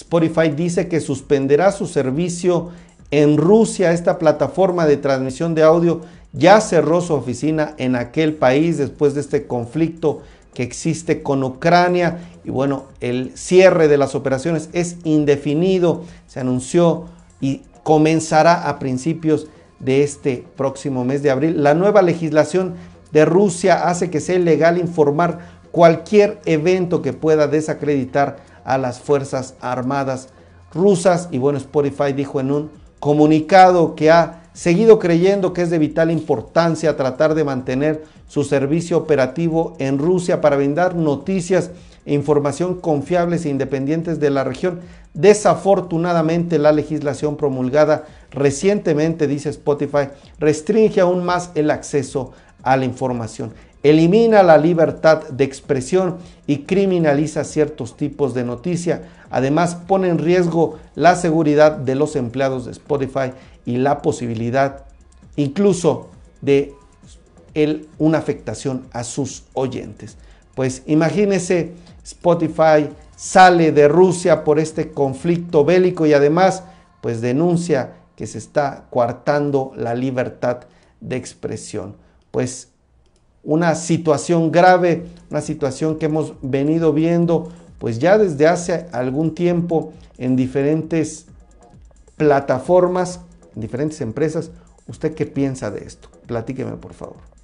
Spotify dice que suspenderá su servicio en Rusia. Esta plataforma de transmisión de audio ya cerró su oficina en aquel país después de este conflicto que existe con Ucrania. Y bueno, el cierre de las operaciones es indefinido. Se anunció y comenzará a principios de este próximo mes de abril. La nueva legislación de Rusia hace que sea ilegal informar cualquier evento que pueda desacreditar a las Fuerzas Armadas rusas. Y bueno, Spotify dijo en un comunicado que ha seguido creyendo que es de vital importancia tratar de mantener su servicio operativo en Rusia para brindar noticias e información confiables e independientes de la región. Desafortunadamente, la legislación promulgada recientemente, dice Spotify, restringe aún más el acceso a la información elimina la libertad de expresión y criminaliza ciertos tipos de noticia. Además, pone en riesgo la seguridad de los empleados de Spotify y la posibilidad incluso de una afectación a sus oyentes. Pues imagínese Spotify sale de Rusia por este conflicto bélico y además pues denuncia que se está coartando la libertad de expresión. Pues una situación grave, una situación que hemos venido viendo pues ya desde hace algún tiempo en diferentes plataformas, en diferentes empresas. ¿Usted qué piensa de esto? Platíqueme por favor.